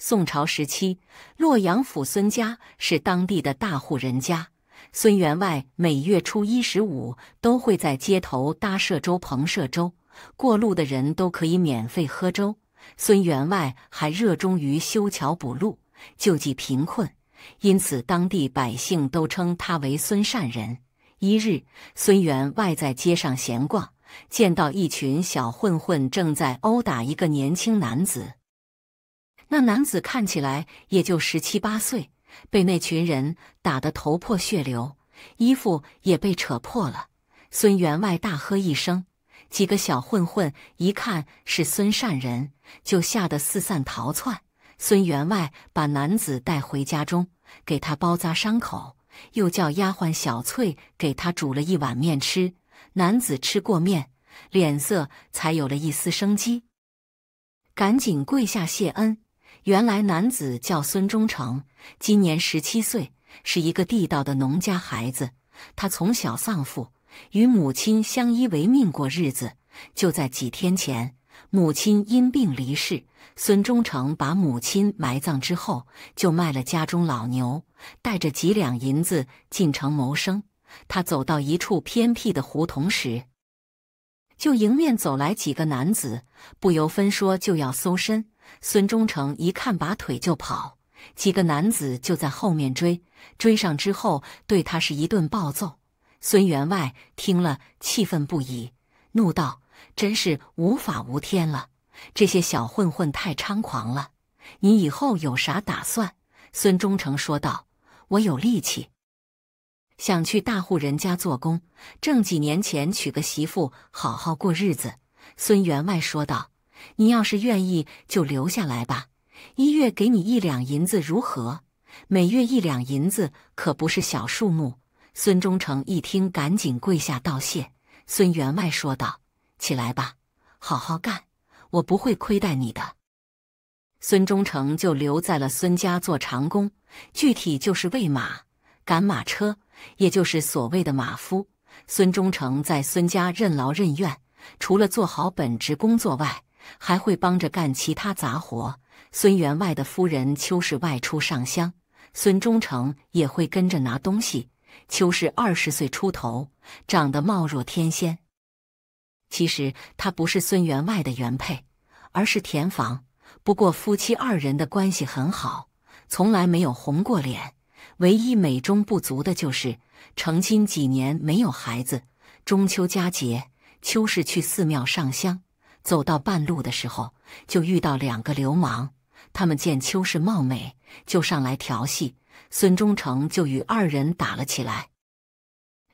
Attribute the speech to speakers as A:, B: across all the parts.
A: 宋朝时期，洛阳府孙家是当地的大户人家。孙员外每月初一、十五都会在街头搭设粥棚，设粥，过路的人都可以免费喝粥。孙员外还热衷于修桥补路，救济贫困，因此当地百姓都称他为孙善人。一日，孙员外在街上闲逛，见到一群小混混正在殴打一个年轻男子。那男子看起来也就十七八岁，被那群人打得头破血流，衣服也被扯破了。孙员外大喝一声，几个小混混一看是孙善人，就吓得四散逃窜。孙员外把男子带回家中，给他包扎伤口，又叫丫鬟小翠给他煮了一碗面吃。男子吃过面，脸色才有了一丝生机，赶紧跪下谢恩。原来男子叫孙忠诚，今年十七岁，是一个地道的农家孩子。他从小丧父，与母亲相依为命过日子。就在几天前，母亲因病离世。孙忠诚把母亲埋葬之后，就卖了家中老牛，带着几两银子进城谋生。他走到一处偏僻的胡同时。就迎面走来几个男子，不由分说就要搜身。孙忠诚一看，拔腿就跑。几个男子就在后面追，追上之后，对他是一顿暴揍。孙员外听了，气愤不已，怒道：“真是无法无天了！这些小混混太猖狂了！你以后有啥打算？”孙忠诚说道：“我有力气。”想去大户人家做工，挣几年钱，娶个媳妇，好好过日子。孙员外说道：“你要是愿意，就留下来吧，一月给你一两银子，如何？每月一两银子可不是小数目。”孙忠诚一听，赶紧跪下道谢。孙员外说道：“起来吧，好好干，我不会亏待你的。”孙忠诚就留在了孙家做长工，具体就是喂马、赶马车。也就是所谓的马夫孙忠诚，在孙家任劳任怨，除了做好本职工作外，还会帮着干其他杂活。孙员外的夫人邱氏外出上香，孙忠诚也会跟着拿东西。邱氏二十岁出头，长得貌若天仙。其实她不是孙员外的原配，而是田房。不过夫妻二人的关系很好，从来没有红过脸。唯一美中不足的就是成亲几年没有孩子。中秋佳节，邱氏去寺庙上香，走到半路的时候，就遇到两个流氓。他们见邱氏貌美，就上来调戏。孙忠诚就与二人打了起来。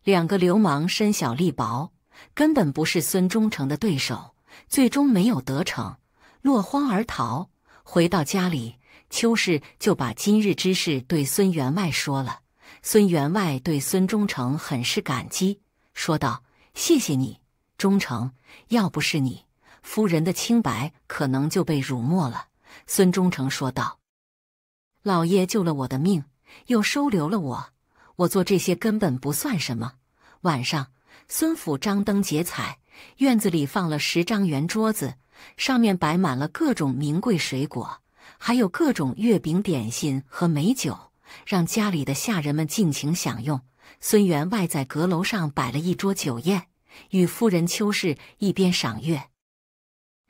A: 两个流氓身小力薄，根本不是孙忠诚的对手，最终没有得逞，落荒而逃。回到家里。邱氏就把今日之事对孙员外说了。孙员外对孙忠诚很是感激，说道：“谢谢你，忠诚。要不是你，夫人的清白可能就被辱没了。”孙忠诚说道：“老爷救了我的命，又收留了我，我做这些根本不算什么。”晚上，孙府张灯结彩，院子里放了十张圆桌子，上面摆满了各种名贵水果。还有各种月饼、点心和美酒，让家里的下人们尽情享用。孙员外在阁楼上摆了一桌酒宴，与夫人邱氏一边赏月，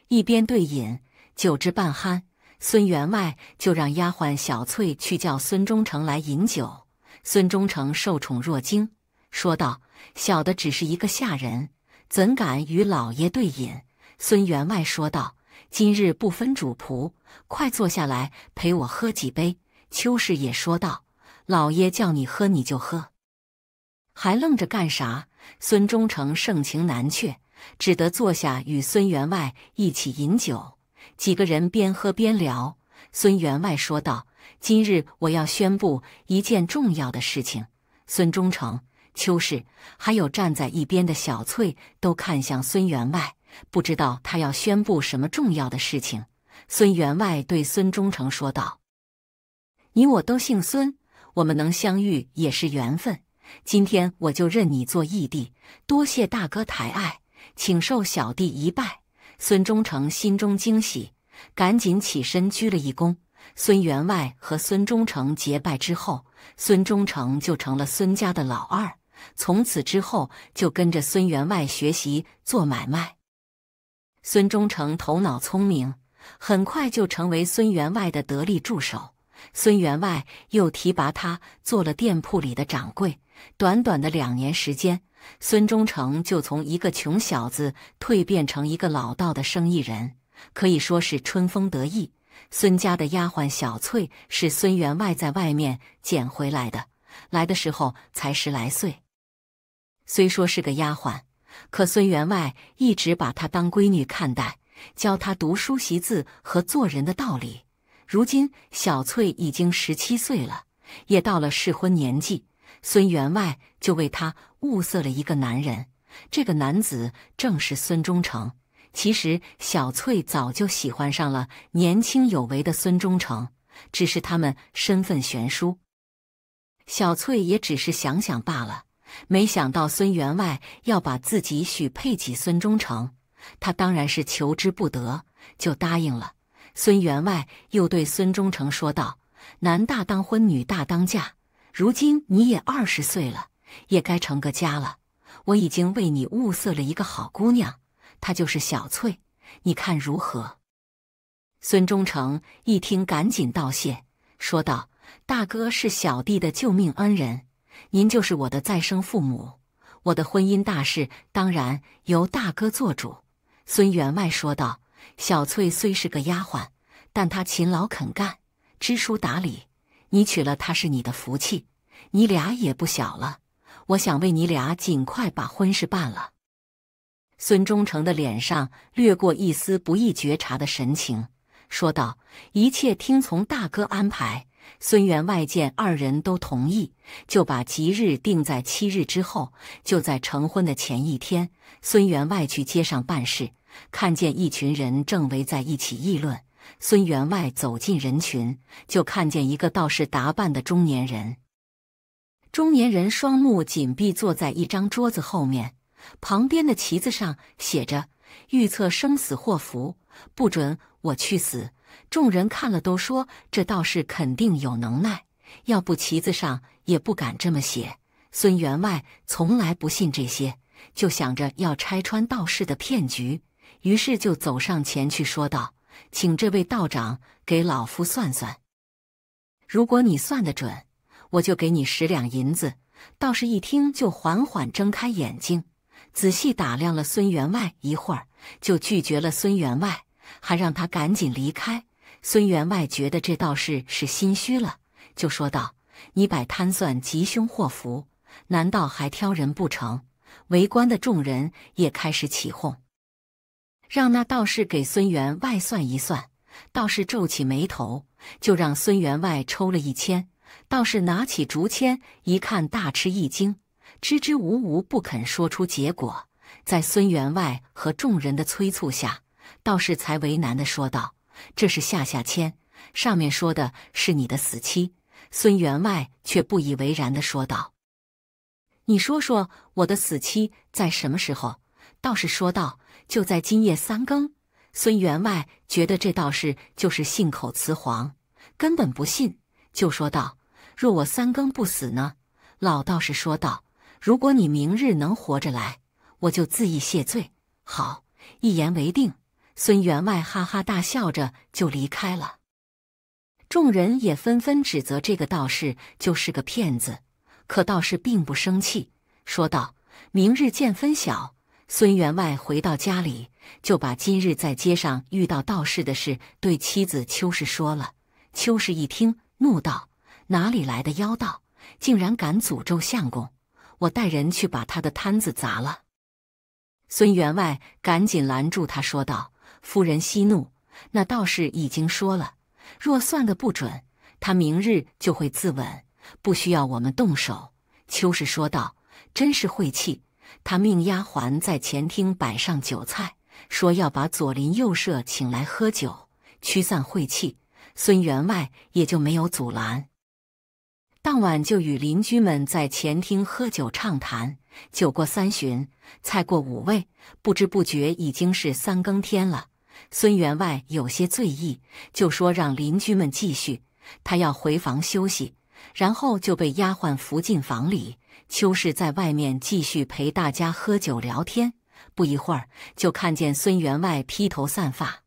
A: 一边对饮。酒至半酣，孙员外就让丫鬟小翠去叫孙忠诚来饮酒。孙忠诚受宠若惊，说道：“小的只是一个下人，怎敢与老爷对饮？”孙员外说道。今日不分主仆，快坐下来陪我喝几杯。邱氏也说道：“老爷叫你喝你就喝，还愣着干啥？”孙忠诚盛情难却，只得坐下与孙员外一起饮酒。几个人边喝边聊。孙员外说道：“今日我要宣布一件重要的事情。”孙忠诚、邱氏还有站在一边的小翠都看向孙员外。不知道他要宣布什么重要的事情，孙员外对孙忠诚说道：“你我都姓孙，我们能相遇也是缘分。今天我就认你做义弟，多谢大哥抬爱，请受小弟一拜。”孙忠诚心中惊喜，赶紧起身鞠了一躬。孙员外和孙忠诚结拜之后，孙忠诚就成了孙家的老二，从此之后就跟着孙员外学习做买卖。孙忠诚头脑聪明，很快就成为孙员外的得力助手。孙员外又提拔他做了店铺里的掌柜。短短的两年时间，孙忠诚就从一个穷小子蜕变成一个老道的生意人，可以说是春风得意。孙家的丫鬟小翠是孙员外在外面捡回来的，来的时候才十来岁。虽说是个丫鬟。可孙员外一直把她当闺女看待，教她读书习字和做人的道理。如今小翠已经十七岁了，也到了适婚年纪，孙员外就为她物色了一个男人。这个男子正是孙忠诚。其实小翠早就喜欢上了年轻有为的孙忠诚，只是他们身份悬殊，小翠也只是想想罢了。没想到孙员外要把自己许配给孙忠诚，他当然是求之不得，就答应了。孙员外又对孙忠诚说道：“男大当婚，女大当嫁。如今你也二十岁了，也该成个家了。我已经为你物色了一个好姑娘，她就是小翠，你看如何？”孙忠诚一听，赶紧道谢，说道：“大哥是小弟的救命恩人。”您就是我的再生父母，我的婚姻大事当然由大哥做主。”孙员外说道，“小翠虽是个丫鬟，但她勤劳肯干，知书达理，你娶了她是你的福气。你俩也不小了，我想为你俩尽快把婚事办了。”孙忠诚的脸上掠过一丝不易觉察的神情，说道：“一切听从大哥安排。”孙员外见二人都同意，就把吉日定在七日之后，就在成婚的前一天。孙员外去街上办事，看见一群人正围在一起议论。孙员外走进人群，就看见一个道士打扮的中年人。中年人双目紧闭，坐在一张桌子后面，旁边的旗子上写着“预测生死祸福，不准我去死”。众人看了都说：“这道士肯定有能耐，要不旗子上也不敢这么写。”孙员外从来不信这些，就想着要拆穿道士的骗局，于是就走上前去说道：“请这位道长给老夫算算，如果你算得准，我就给你十两银子。”道士一听就缓缓睁开眼睛，仔细打量了孙员外一会儿，就拒绝了孙员外，还让他赶紧离开。孙员外觉得这道士是心虚了，就说道：“你摆摊算吉凶祸福，难道还挑人不成？”围观的众人也开始起哄，让那道士给孙员外算一算。道士皱起眉头，就让孙员外抽了一签。道士拿起竹签一看，大吃一惊，支支吾吾不肯说出结果。在孙员外和众人的催促下，道士才为难地说道。这是下下签，上面说的是你的死期。孙员外却不以为然地说道：“你说说，我的死期在什么时候？”道士说道：“就在今夜三更。”孙员外觉得这道士就是信口雌黄，根本不信，就说道：“若我三更不死呢？”老道士说道：“如果你明日能活着来，我就自缢谢罪。”好，一言为定。孙员外哈哈大笑着就离开了，众人也纷纷指责这个道士就是个骗子。可道士并不生气，说道：“明日见分晓。”孙员外回到家里，就把今日在街上遇到道士的事对妻子秋氏说了。秋氏一听，怒道：“哪里来的妖道，竟然敢诅咒相公！我带人去把他的摊子砸了。”孙员外赶紧拦住他，说道。夫人息怒，那道士已经说了，若算得不准，他明日就会自刎，不需要我们动手。”秋氏说道，“真是晦气！他命丫鬟在前厅摆上酒菜，说要把左邻右舍请来喝酒，驱散晦气。孙员外也就没有阻拦，当晚就与邻居们在前厅喝酒畅谈。酒过三巡，菜过五味，不知不觉已经是三更天了。孙员外有些醉意，就说让邻居们继续，他要回房休息。然后就被丫鬟扶进房里。邱氏在外面继续陪大家喝酒聊天。不一会儿，就看见孙员外披头散发，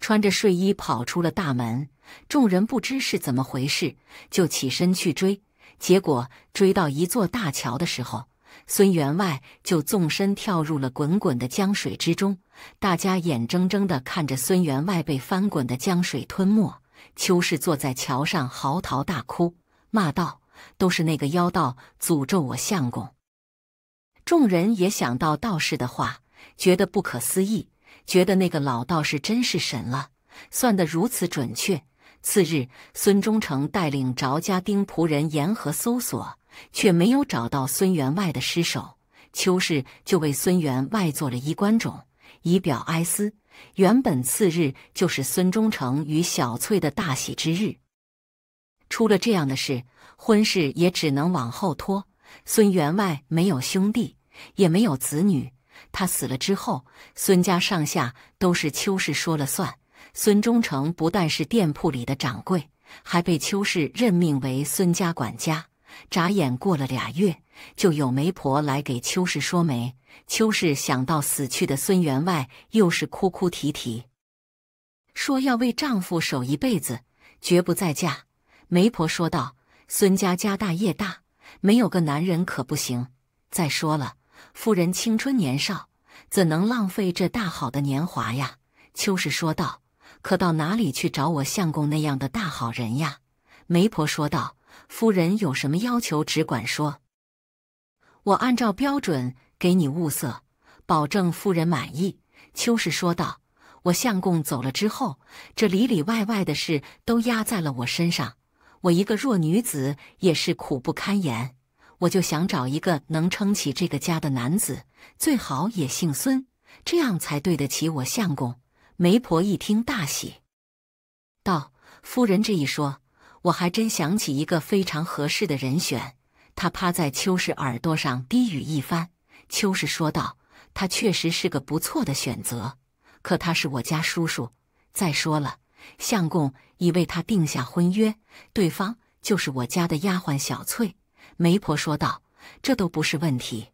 A: 穿着睡衣跑出了大门。众人不知是怎么回事，就起身去追。结果追到一座大桥的时候。孙员外就纵身跳入了滚滚的江水之中，大家眼睁睁地看着孙员外被翻滚的江水吞没。邱氏坐在桥上嚎啕大哭，骂道：“都是那个妖道诅咒我相公！”众人也想到道士的话，觉得不可思议，觉得那个老道士真是神了，算得如此准确。次日，孙忠诚带领着家丁仆人沿河搜索。却没有找到孙员外的尸首，邱氏就为孙员外做了衣冠冢，以表哀思。原本次日就是孙忠诚与小翠的大喜之日，出了这样的事，婚事也只能往后拖。孙员外没有兄弟，也没有子女，他死了之后，孙家上下都是邱氏说了算。孙忠诚不但是店铺里的掌柜，还被邱氏任命为孙家管家。眨眼过了俩月，就有媒婆来给邱氏说媒。邱氏想到死去的孙员外，又是哭哭啼啼，说要为丈夫守一辈子，绝不再嫁。媒婆说道：“孙家家大业大，没有个男人可不行。再说了，夫人青春年少，怎能浪费这大好的年华呀？”邱氏说道：“可到哪里去找我相公那样的大好人呀？”媒婆说道。夫人有什么要求，只管说。我按照标准给你物色，保证夫人满意。秋氏说道：“我相公走了之后，这里里外外的事都压在了我身上，我一个弱女子也是苦不堪言。我就想找一个能撑起这个家的男子，最好也姓孙，这样才对得起我相公。”媒婆一听大喜，道：“夫人这一说。”我还真想起一个非常合适的人选，他趴在秋氏耳朵上低语一番。秋氏说道：“他确实是个不错的选择，可他是我家叔叔。再说了，相公已为他定下婚约，对方就是我家的丫鬟小翠。”媒婆说道：“这都不是问题，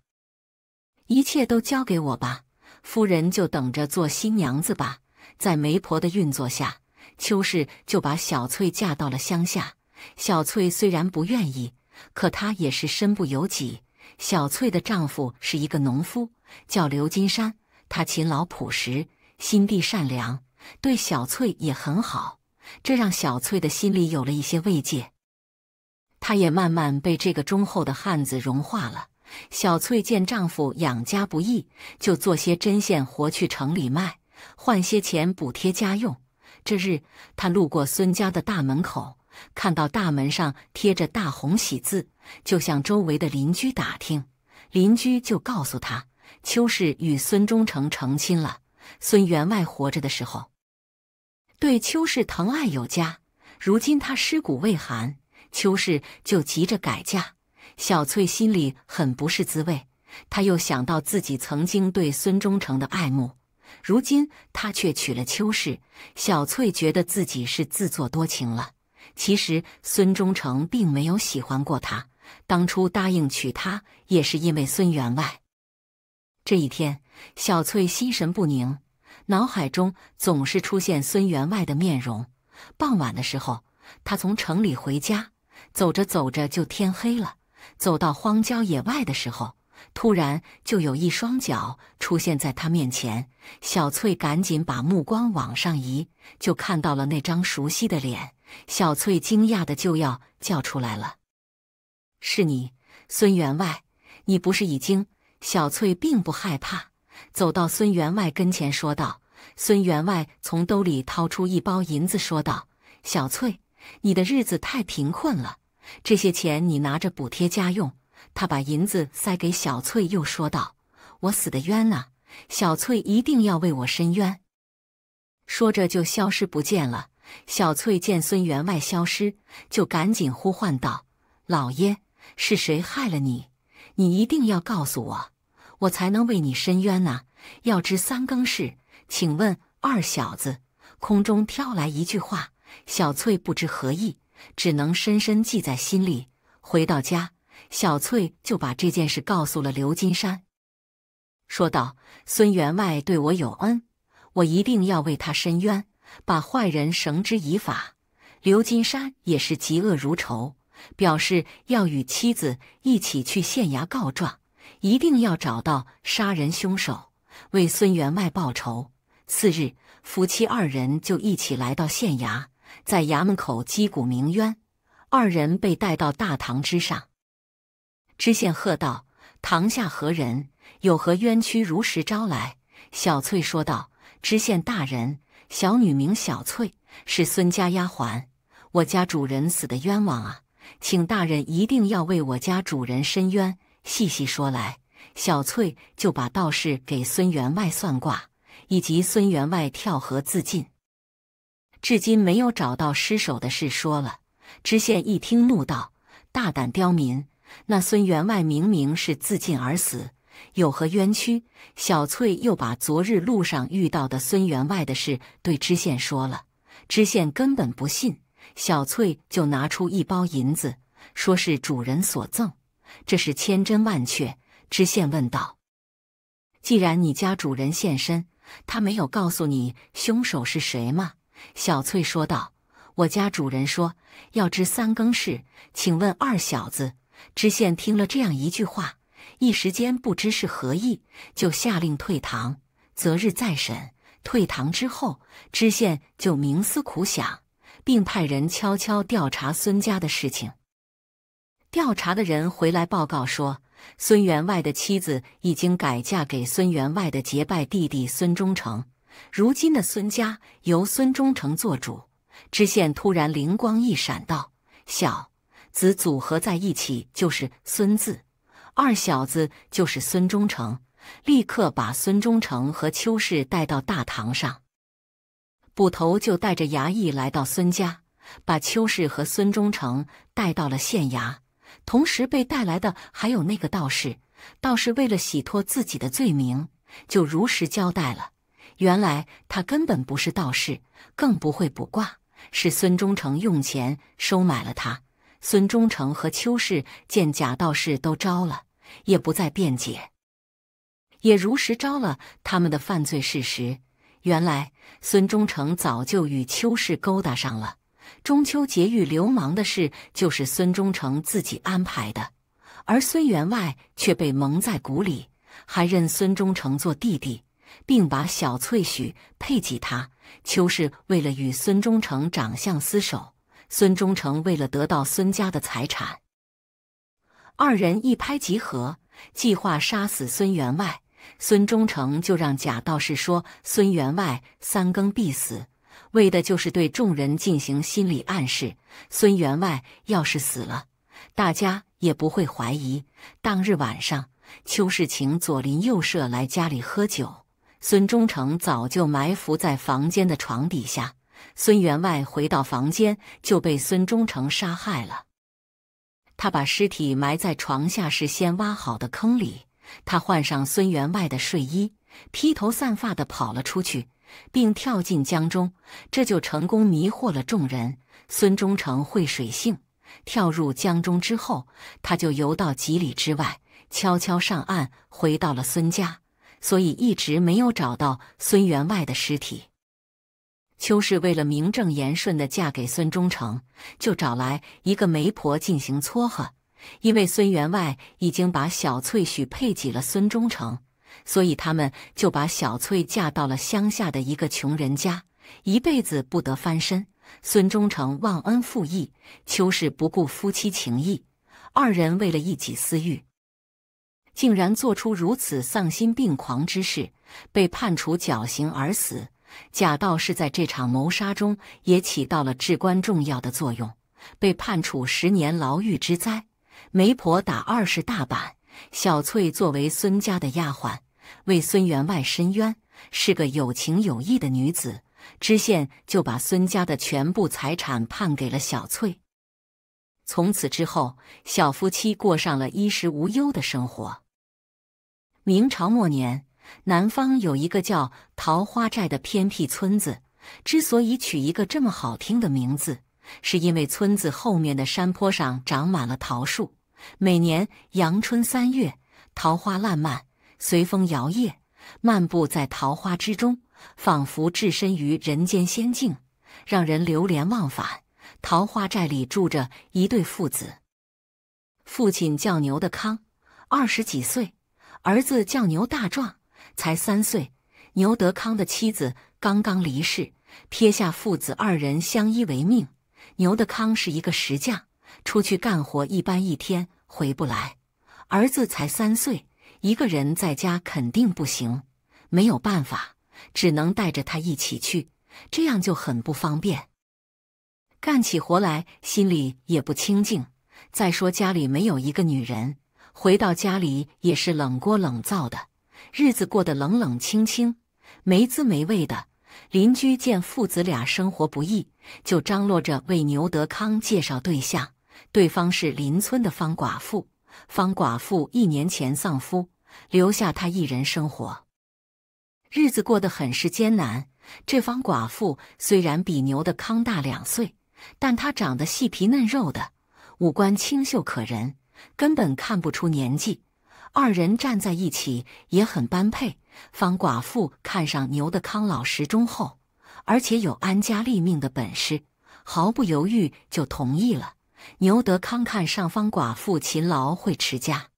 A: 一切都交给我吧，夫人就等着做新娘子吧。”在媒婆的运作下。邱氏就把小翠嫁到了乡下。小翠虽然不愿意，可她也是身不由己。小翠的丈夫是一个农夫，叫刘金山，他勤劳朴实，心地善良，对小翠也很好，这让小翠的心里有了一些慰藉。她也慢慢被这个忠厚的汉子融化了。小翠见丈夫养家不易，就做些针线活去城里卖，换些钱补贴家用。这日，他路过孙家的大门口，看到大门上贴着大红喜字，就向周围的邻居打听。邻居就告诉他，邱氏与孙忠诚成亲了。孙员外活着的时候，对邱氏疼爱有加，如今他尸骨未寒，邱氏就急着改嫁。小翠心里很不是滋味，她又想到自己曾经对孙忠诚的爱慕。如今他却娶了秋氏，小翠觉得自己是自作多情了。其实孙忠成并没有喜欢过她，当初答应娶她也是因为孙员外。这一天，小翠心神不宁，脑海中总是出现孙员外的面容。傍晚的时候，她从城里回家，走着走着就天黑了。走到荒郊野外的时候。突然，就有一双脚出现在他面前。小翠赶紧把目光往上移，就看到了那张熟悉的脸。小翠惊讶的就要叫出来了：“是你，孙员外！你不是已经……”小翠并不害怕，走到孙员外跟前说道：“孙员外，从兜里掏出一包银子，说道：‘小翠，你的日子太贫困了，这些钱你拿着补贴家用。’”他把银子塞给小翠，又说道：“我死的冤啊！小翠一定要为我伸冤。”说着就消失不见了。小翠见孙员外消失，就赶紧呼唤道：“老爷，是谁害了你？你一定要告诉我，我才能为你伸冤呐！”要知三更事，请问二小子，空中飘来一句话，小翠不知何意，只能深深记在心里。回到家。小翠就把这件事告诉了刘金山，说道：“孙员外对我有恩，我一定要为他伸冤，把坏人绳之以法。”刘金山也是嫉恶如仇，表示要与妻子一起去县衙告状，一定要找到杀人凶手，为孙员外报仇。次日，夫妻二人就一起来到县衙，在衙门口击鼓鸣冤，二人被带到大堂之上。知县喝道：“堂下何人？有何冤屈？如实招来。”小翠说道：“知县大人，小女名小翠，是孙家丫鬟。我家主人死的冤枉啊，请大人一定要为我家主人伸冤。细细说来，小翠就把道士给孙员外算卦，以及孙员外跳河自尽，至今没有找到尸首的事说了。”知县一听，怒道：“大胆刁民！”那孙员外明明是自尽而死，有何冤屈？小翠又把昨日路上遇到的孙员外的事对知县说了。知县根本不信，小翠就拿出一包银子，说是主人所赠，这是千真万确。知县问道：“既然你家主人现身，他没有告诉你凶手是谁吗？”小翠说道：“我家主人说要知三更事，请问二小子。”知县听了这样一句话，一时间不知是何意，就下令退堂，择日再审。退堂之后，知县就冥思苦想，并派人悄悄调查孙家的事情。调查的人回来报告说，孙员外的妻子已经改嫁给孙员外的结拜弟弟孙忠诚，如今的孙家由孙忠诚做主。知县突然灵光一闪，道：“小。”子组合在一起就是“孙”字，二小子就是孙忠诚。立刻把孙忠诚和邱氏带到大堂上，捕头就带着衙役来到孙家，把邱氏和孙忠诚带到了县衙。同时被带来的还有那个道士。道士为了洗脱自己的罪名，就如实交代了：原来他根本不是道士，更不会卜卦，是孙忠诚用钱收买了他。孙忠诚和邱氏见贾道士都招了，也不再辩解，也如实招了他们的犯罪事实。原来孙忠诚早就与邱氏勾搭上了，中秋节遇流氓的事就是孙忠诚自己安排的，而孙员外却被蒙在鼓里，还认孙忠诚做弟弟，并把小翠许配给他。邱氏为了与孙忠诚长相厮守。孙忠诚为了得到孙家的财产，二人一拍即合，计划杀死孙员外。孙忠诚就让贾道士说孙员外三更必死，为的就是对众人进行心理暗示。孙员外要是死了，大家也不会怀疑。当日晚上，邱世情左邻右舍来家里喝酒，孙忠诚早就埋伏在房间的床底下。孙员外回到房间，就被孙忠诚杀害了。他把尸体埋在床下事先挖好的坑里。他换上孙员外的睡衣，披头散发的跑了出去，并跳进江中。这就成功迷惑了众人。孙忠诚会水性，跳入江中之后，他就游到几里之外，悄悄上岸，回到了孙家，所以一直没有找到孙员外的尸体。邱氏为了名正言顺的嫁给孙忠诚，就找来一个媒婆进行撮合。因为孙员外已经把小翠许配给了孙忠诚，所以他们就把小翠嫁到了乡下的一个穷人家，一辈子不得翻身。孙忠诚忘恩负义，邱氏不顾夫妻情谊，二人为了一己私欲，竟然做出如此丧心病狂之事，被判处绞刑而死。假道士在这场谋杀中也起到了至关重要的作用，被判处十年牢狱之灾。媒婆打二十大板。小翠作为孙家的丫鬟，为孙员外伸冤，是个有情有义的女子。知县就把孙家的全部财产判给了小翠。从此之后，小夫妻过上了衣食无忧的生活。明朝末年。南方有一个叫桃花寨的偏僻村子，之所以取一个这么好听的名字，是因为村子后面的山坡上长满了桃树。每年阳春三月，桃花烂漫，随风摇曳，漫步在桃花之中，仿佛置身于人间仙境，让人流连忘返。桃花寨里住着一对父子，父亲叫牛德康，二十几岁，儿子叫牛大壮。才三岁，牛德康的妻子刚刚离世，撇下父子二人相依为命。牛德康是一个石匠，出去干活一般一天回不来。儿子才三岁，一个人在家肯定不行，没有办法，只能带着他一起去，这样就很不方便。干起活来心里也不清静。再说家里没有一个女人，回到家里也是冷锅冷灶的。日子过得冷冷清清，没滋没味的。邻居见父子俩生活不易，就张罗着为牛德康介绍对象。对方是邻村的方寡妇。方寡妇一年前丧夫，留下他一人生活，日子过得很是艰难。这方寡妇虽然比牛德康大两岁，但她长得细皮嫩肉的，五官清秀可人，根本看不出年纪。二人站在一起也很般配。方寡妇看上牛德康老实忠厚，而且有安家立命的本事，毫不犹豫就同意了。牛德康看上方寡妇勤劳会持家，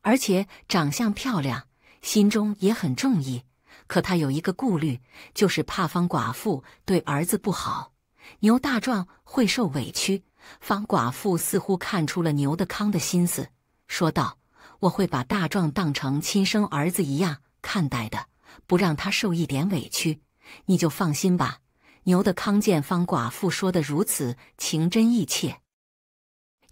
A: 而且长相漂亮，心中也很中意。可他有一个顾虑，就是怕方寡妇对儿子不好，牛大壮会受委屈。方寡妇似乎看出了牛德康的心思，说道。我会把大壮当成亲生儿子一样看待的，不让他受一点委屈。你就放心吧。牛的康健方寡妇说的如此情真意切，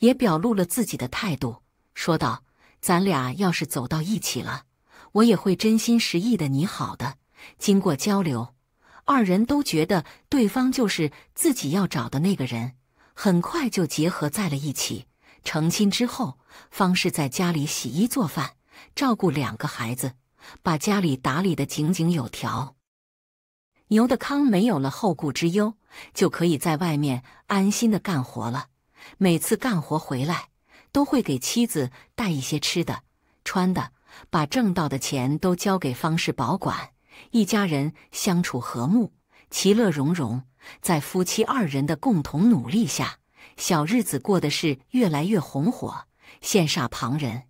A: 也表露了自己的态度，说道：“咱俩要是走到一起了，我也会真心实意的。”你好的。经过交流，二人都觉得对方就是自己要找的那个人，很快就结合在了一起。成亲之后，方氏在家里洗衣做饭，照顾两个孩子，把家里打理的井井有条。牛德康没有了后顾之忧，就可以在外面安心的干活了。每次干活回来，都会给妻子带一些吃的、穿的，把挣到的钱都交给方氏保管。一家人相处和睦，其乐融融。在夫妻二人的共同努力下。小日子过得是越来越红火，羡煞旁人。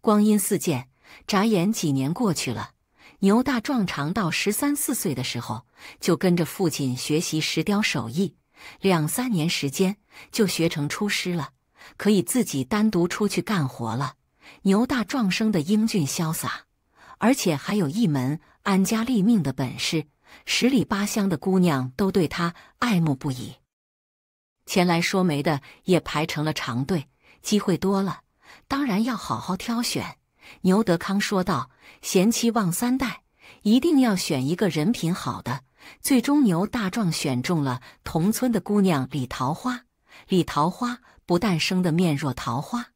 A: 光阴似箭，眨眼几年过去了。牛大壮长到十三四岁的时候，就跟着父亲学习石雕手艺，两三年时间就学成出师了，可以自己单独出去干活了。牛大壮生的英俊潇洒，而且还有一门安家立命的本事，十里八乡的姑娘都对他爱慕不已。前来说媒的也排成了长队，机会多了，当然要好好挑选。牛德康说道：“贤妻望三代，一定要选一个人品好的。”最终，牛大壮选中了同村的姑娘李桃花。李桃花不但生得面若桃花，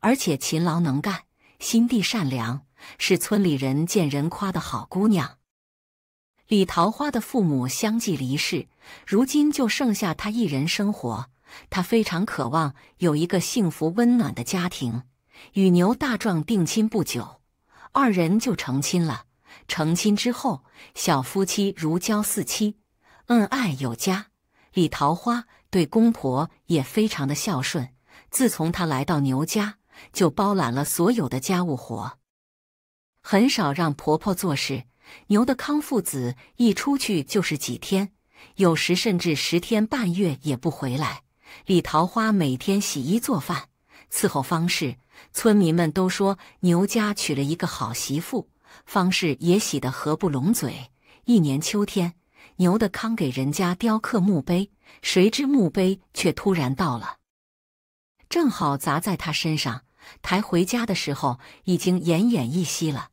A: 而且勤劳能干，心地善良，是村里人见人夸的好姑娘。李桃花的父母相继离世，如今就剩下她一人生活。她非常渴望有一个幸福温暖的家庭。与牛大壮定亲不久，二人就成亲了。成亲之后，小夫妻如胶似漆，恩爱有加。李桃花对公婆也非常的孝顺。自从她来到牛家，就包揽了所有的家务活，很少让婆婆做事。牛的康父子一出去就是几天，有时甚至十天半月也不回来。李桃花每天洗衣做饭，伺候方氏。村民们都说牛家娶了一个好媳妇，方氏也喜得合不拢嘴。一年秋天，牛的康给人家雕刻墓碑，谁知墓碑却突然到了，正好砸在他身上。抬回家的时候，已经奄奄一息了。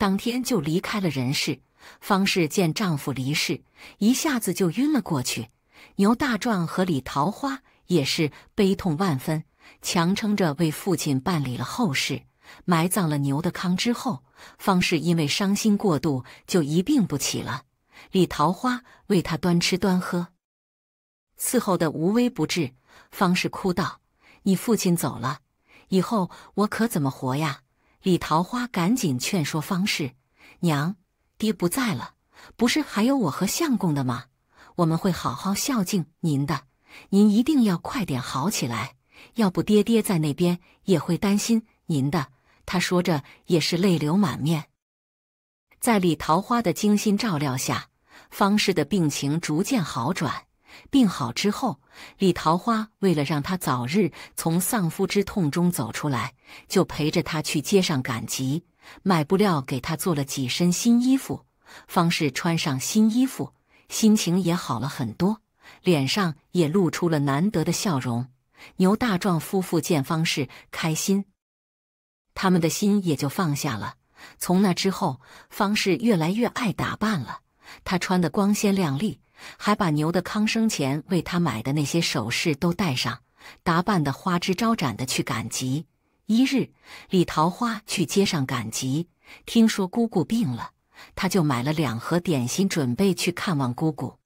A: 当天就离开了人世。方氏见丈夫离世，一下子就晕了过去。牛大壮和李桃花也是悲痛万分，强撑着为父亲办理了后事，埋葬了牛的康之后，方氏因为伤心过度，就一病不起了。李桃花为他端吃端喝，伺候的无微不至。方氏哭道：“你父亲走了，以后我可怎么活呀？”李桃花赶紧劝说方氏：“娘，爹不在了，不是还有我和相公的吗？我们会好好孝敬您的。您一定要快点好起来，要不爹爹在那边也会担心您的。”他说着也是泪流满面。在李桃花的精心照料下，方氏的病情逐渐好转。病好之后，李桃花为了让他早日从丧夫之痛中走出来，就陪着他去街上赶集，买布料给他做了几身新衣服。方氏穿上新衣服，心情也好了很多，脸上也露出了难得的笑容。牛大壮夫妇见方氏开心，他们的心也就放下了。从那之后，方氏越来越爱打扮了，她穿得光鲜亮丽。还把牛的康生前为他买的那些首饰都带上，打扮的花枝招展的去赶集。一日，李桃花去街上赶集，听说姑姑病了，他就买了两盒点心，准备去看望姑姑。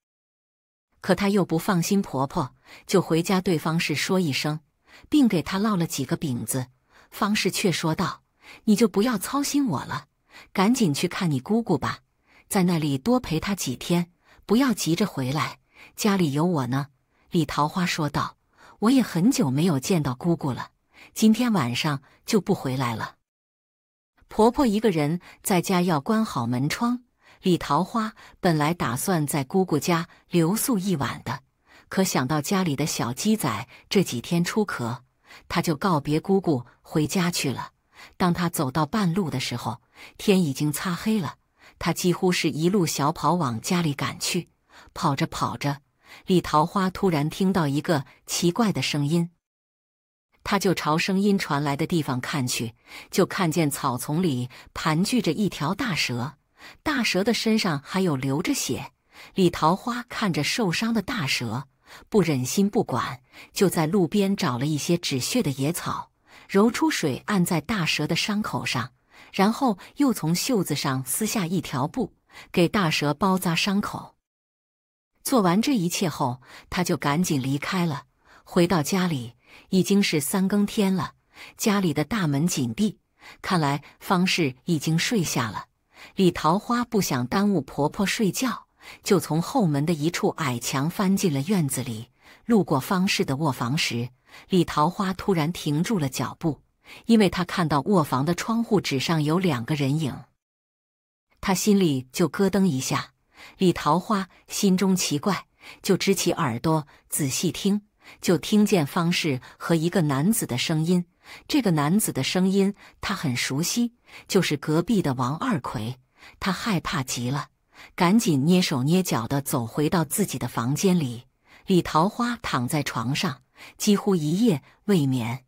A: 可他又不放心婆婆，就回家对方氏说一声，并给她烙了几个饼子。方氏却说道：“你就不要操心我了，赶紧去看你姑姑吧，在那里多陪她几天。”不要急着回来，家里有我呢。”李桃花说道。“我也很久没有见到姑姑了，今天晚上就不回来了。婆婆一个人在家，要关好门窗。”李桃花本来打算在姑姑家留宿一晚的，可想到家里的小鸡仔这几天出壳，她就告别姑姑回家去了。当她走到半路的时候，天已经擦黑了。他几乎是一路小跑往家里赶去，跑着跑着，李桃花突然听到一个奇怪的声音，他就朝声音传来的地方看去，就看见草丛里盘踞着一条大蛇，大蛇的身上还有流着血。李桃花看着受伤的大蛇，不忍心不管，就在路边找了一些止血的野草，揉出水按在大蛇的伤口上。然后又从袖子上撕下一条布，给大蛇包扎伤口。做完这一切后，他就赶紧离开了。回到家里已经是三更天了，家里的大门紧闭，看来方氏已经睡下了。李桃花不想耽误婆婆睡觉，就从后门的一处矮墙翻进了院子里。路过方氏的卧房时，李桃花突然停住了脚步。因为他看到卧房的窗户纸上有两个人影，他心里就咯噔一下。李桃花心中奇怪，就支起耳朵仔细听，就听见方氏和一个男子的声音。这个男子的声音他很熟悉，就是隔壁的王二奎。他害怕极了，赶紧捏手捏脚的走回到自己的房间里。李桃花躺在床上，几乎一夜未眠。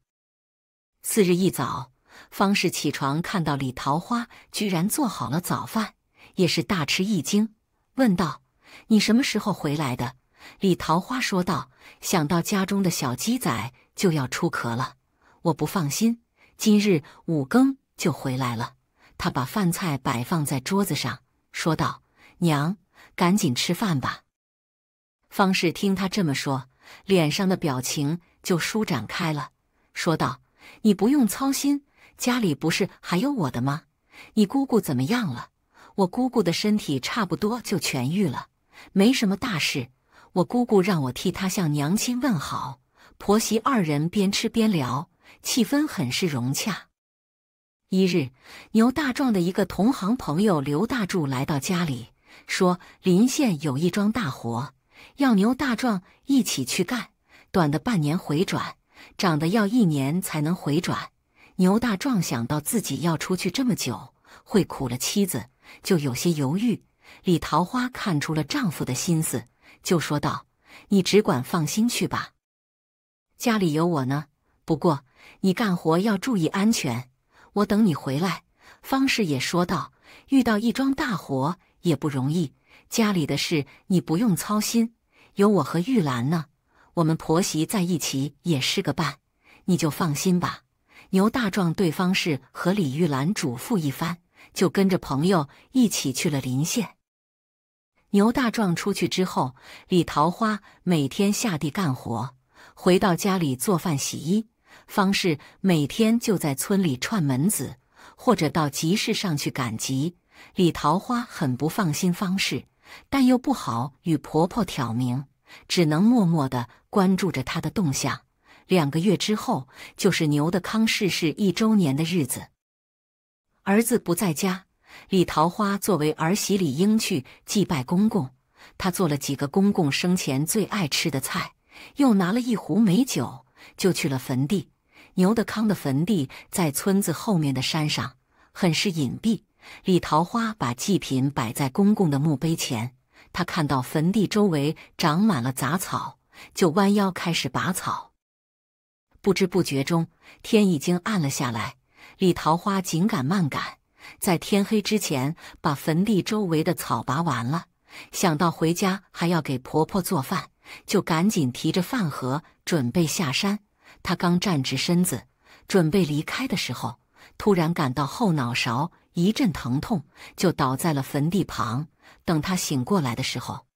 A: 次日一早，方氏起床看到李桃花居然做好了早饭，也是大吃一惊，问道：“你什么时候回来的？”李桃花说道：“想到家中的小鸡仔就要出壳了，我不放心，今日五更就回来了。”他把饭菜摆放在桌子上，说道：“娘，赶紧吃饭吧。”方氏听他这么说，脸上的表情就舒展开了，说道。你不用操心，家里不是还有我的吗？你姑姑怎么样了？我姑姑的身体差不多就痊愈了，没什么大事。我姑姑让我替她向娘亲问好。婆媳二人边吃边聊，气氛很是融洽。一日，牛大壮的一个同行朋友刘大柱来到家里，说临县有一桩大活，要牛大壮一起去干，短的半年回转。长得要一年才能回转。牛大壮想到自己要出去这么久，会苦了妻子，就有些犹豫。李桃花看出了丈夫的心思，就说道：“你只管放心去吧，家里有我呢。不过你干活要注意安全，我等你回来。”方氏也说道：“遇到一桩大活也不容易，家里的事你不用操心，有我和玉兰呢。”我们婆媳在一起也是个伴，你就放心吧。牛大壮对方氏和李玉兰嘱咐一番，就跟着朋友一起去了临县。牛大壮出去之后，李桃花每天下地干活，回到家里做饭洗衣。方氏每天就在村里串门子，或者到集市上去赶集。李桃花很不放心方氏，但又不好与婆婆挑明。只能默默的关注着他的动向。两个月之后，就是牛德康逝世一周年的日子。儿子不在家，李桃花作为儿媳，李英去祭拜公公。她做了几个公公生前最爱吃的菜，又拿了一壶美酒，就去了坟地。牛德康的坟地在村子后面的山上，很是隐蔽。李桃花把祭品摆在公公的墓碑前。他看到坟地周围长满了杂草，就弯腰开始拔草。不知不觉中，天已经暗了下来。李桃花紧赶慢赶，在天黑之前把坟地周围的草拔完了。想到回家还要给婆婆做饭，就赶紧提着饭盒准备下山。他刚站直身子准备离开的时候，突然感到后脑勺一阵疼痛，就倒在了坟地旁。等他醒过来的时候，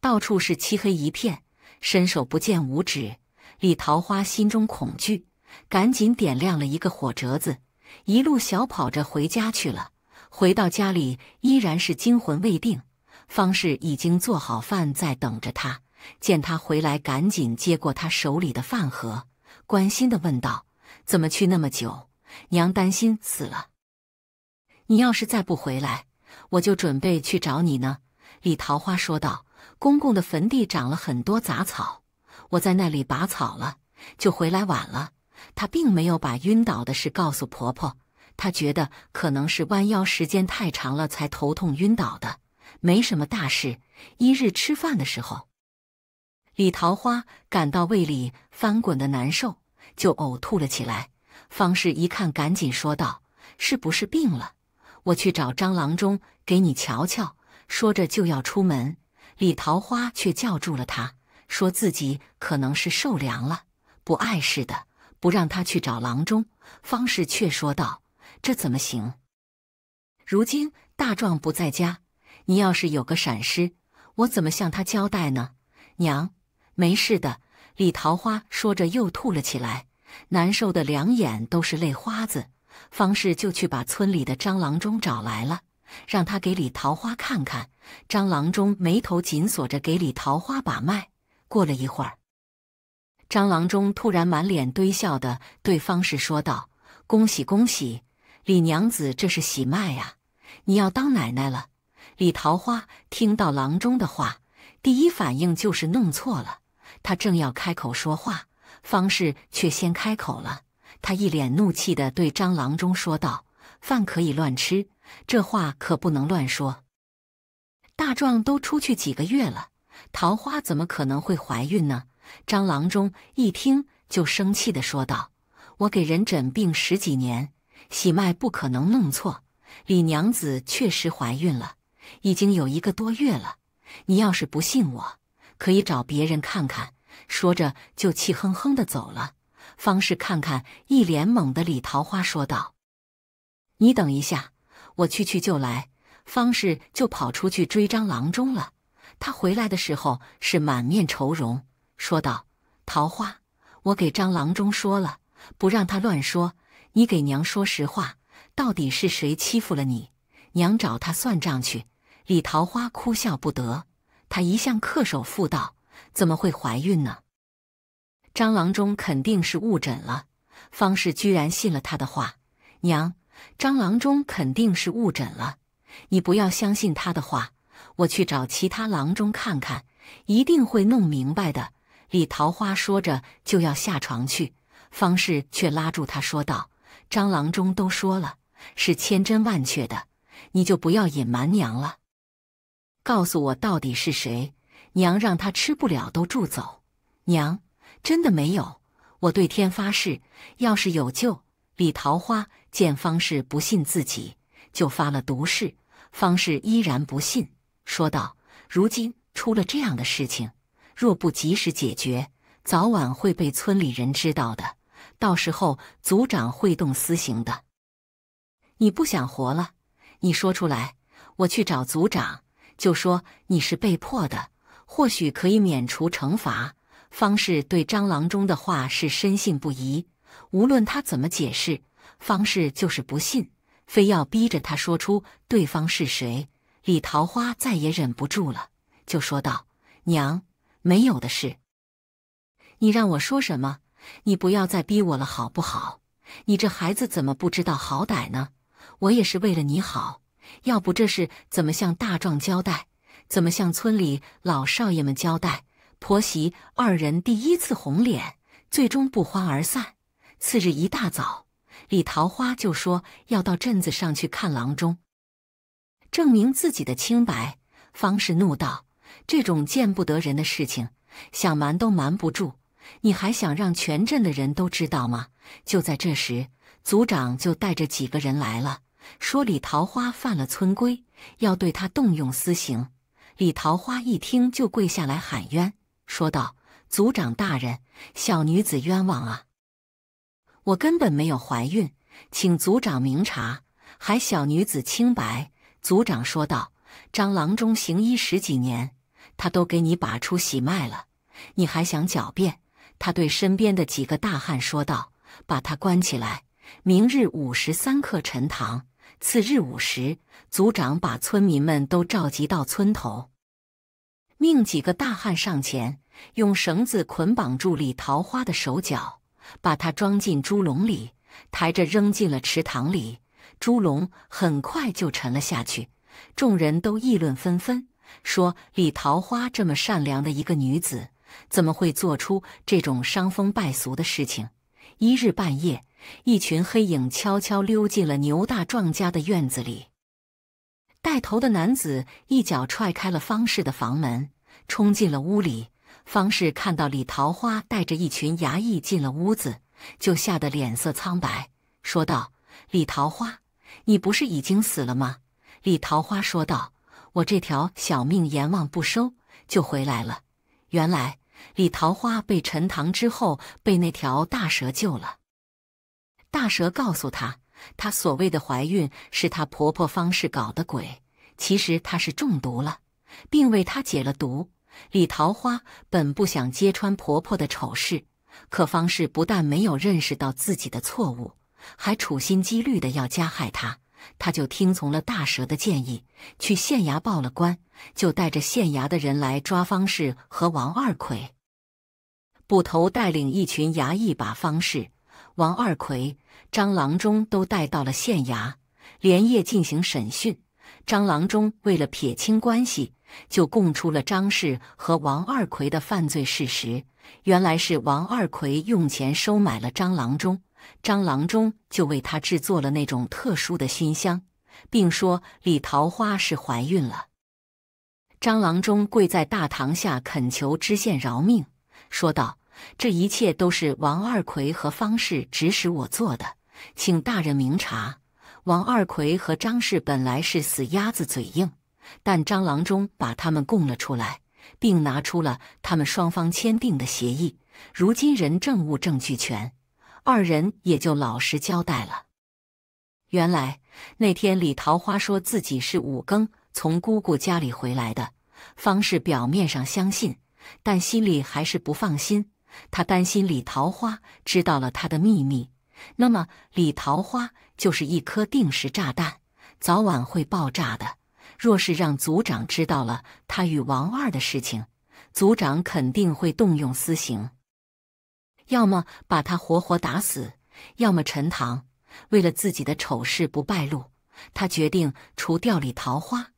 A: 到处是漆黑一片，伸手不见五指。李桃花心中恐惧，赶紧点亮了一个火折子，一路小跑着回家去了。回到家里，依然是惊魂未定。方氏已经做好饭在等着他，见他回来，赶紧接过他手里的饭盒，关心的问道：“怎么去那么久？娘担心死了。你要是再不回来。”我就准备去找你呢，李桃花说道。公公的坟地长了很多杂草，我在那里拔草了，就回来晚了。她并没有把晕倒的事告诉婆婆，她觉得可能是弯腰时间太长了才头痛晕倒的，没什么大事。一日吃饭的时候，李桃花感到胃里翻滚的难受，就呕吐了起来。方氏一看，赶紧说道：“是不是病了？我去找张郎中。”给你瞧瞧，说着就要出门，李桃花却叫住了他，说自己可能是受凉了，不碍事的，不让他去找郎中。方氏却说道：“这怎么行？如今大壮不在家，你要是有个闪失，我怎么向他交代呢？”娘，没事的。李桃花说着又吐了起来，难受的两眼都是泪花子。方氏就去把村里的张郎中找来了。让他给李桃花看看。张郎中眉头紧锁着给李桃花把脉。过了一会儿，张郎中突然满脸堆笑地对方氏说道：“恭喜恭喜，李娘子这是喜脉呀，你要当奶奶了。”李桃花听到郎中的话，第一反应就是弄错了。她正要开口说话，方氏却先开口了。她一脸怒气地对张郎中说道：“饭可以乱吃。”这话可不能乱说。大壮都出去几个月了，桃花怎么可能会怀孕呢？张郎中一听就生气的说道：“我给人诊病十几年，喜脉不可能弄错。李娘子确实怀孕了，已经有一个多月了。你要是不信，我可以找别人看看。”说着就气哼哼的走了。方氏看看一脸懵的李桃花，说道：“你等一下。”我去去就来，方氏就跑出去追张郎中了。他回来的时候是满面愁容，说道：“桃花，我给张郎中说了，不让他乱说。你给娘说实话，到底是谁欺负了你？娘找他算账去。”李桃花哭笑不得，她一向恪守妇道，怎么会怀孕呢？张郎中肯定是误诊了，方氏居然信了他的话。娘。张郎中肯定是误诊了，你不要相信他的话。我去找其他郎中看看，一定会弄明白的。李桃花说着就要下床去，方氏却拉住他说道：“张郎中都说了是千真万确的，你就不要隐瞒娘了。告诉我到底是谁，娘让他吃不了都住走。娘真的没有，我对天发誓，要是有救，李桃花。”见方氏不信自己，就发了毒誓。方氏依然不信，说道：“如今出了这样的事情，若不及时解决，早晚会被村里人知道的。到时候族长会动私刑的。你不想活了？你说出来，我去找族长，就说你是被迫的，或许可以免除惩罚。”方氏对张郎中的话是深信不疑，无论他怎么解释。方氏就是不信，非要逼着他说出对方是谁。李桃花再也忍不住了，就说道：“娘，没有的事。你让我说什么？你不要再逼我了，好不好？你这孩子怎么不知道好歹呢？我也是为了你好，要不这事怎么向大壮交代？怎么向村里老少爷们交代？”婆媳二人第一次红脸，最终不欢而散。次日一大早。李桃花就说要到镇子上去看郎中，证明自己的清白。方氏怒道：“这种见不得人的事情，想瞒都瞒不住，你还想让全镇的人都知道吗？”就在这时，族长就带着几个人来了，说李桃花犯了村规，要对他动用私刑。李桃花一听就跪下来喊冤，说道：“族长大人，小女子冤枉啊！”我根本没有怀孕，请族长明察，还小女子清白。族长说道：“张郎中行医十几年，他都给你把出喜脉了，你还想狡辩？”他对身边的几个大汉说道：“把他关起来，明日午时三刻陈堂。”次日午时，族长把村民们都召集到村头，命几个大汉上前，用绳子捆绑住李桃花的手脚。把它装进猪笼里，抬着扔进了池塘里。猪笼很快就沉了下去。众人都议论纷纷，说李桃花这么善良的一个女子，怎么会做出这种伤风败俗的事情？一日半夜，一群黑影悄悄溜进了牛大壮家的院子里，带头的男子一脚踹开了方氏的房门，冲进了屋里。方氏看到李桃花带着一群衙役进了屋子，就吓得脸色苍白，说道：“李桃花，你不是已经死了吗？”李桃花说道：“我这条小命阎王不收，就回来了。”原来李桃花被沉塘之后，被那条大蛇救了。大蛇告诉她，她所谓的怀孕是她婆婆方氏搞的鬼，其实她是中毒了，并为她解了毒。李桃花本不想揭穿婆婆的丑事，可方氏不但没有认识到自己的错误，还处心积虑的要加害她，她就听从了大蛇的建议，去县衙报了官，就带着县衙的人来抓方氏和王二奎。捕头带领一群衙役，把方氏、王二奎、张郎中都带到了县衙，连夜进行审讯。张郎中为了撇清关系，就供出了张氏和王二奎的犯罪事实。原来是王二奎用钱收买了张郎中，张郎中就为他制作了那种特殊的熏香，并说李桃花是怀孕了。张郎中跪在大堂下恳求知县饶命，说道：“这一切都是王二奎和方氏指使我做的，请大人明察。”王二奎和张氏本来是死鸭子嘴硬，但张郎中把他们供了出来，并拿出了他们双方签订的协议。如今人证物证俱全，二人也就老实交代了。原来那天李桃花说自己是五更从姑姑家里回来的，方氏表面上相信，但心里还是不放心。他担心李桃花知道了他的秘密，那么李桃花。就是一颗定时炸弹，早晚会爆炸的。若是让族长知道了他与王二的事情，族长肯定会动用私刑，要么把他活活打死，要么沉塘。为了自己的丑事不败露，他决定除掉李桃花。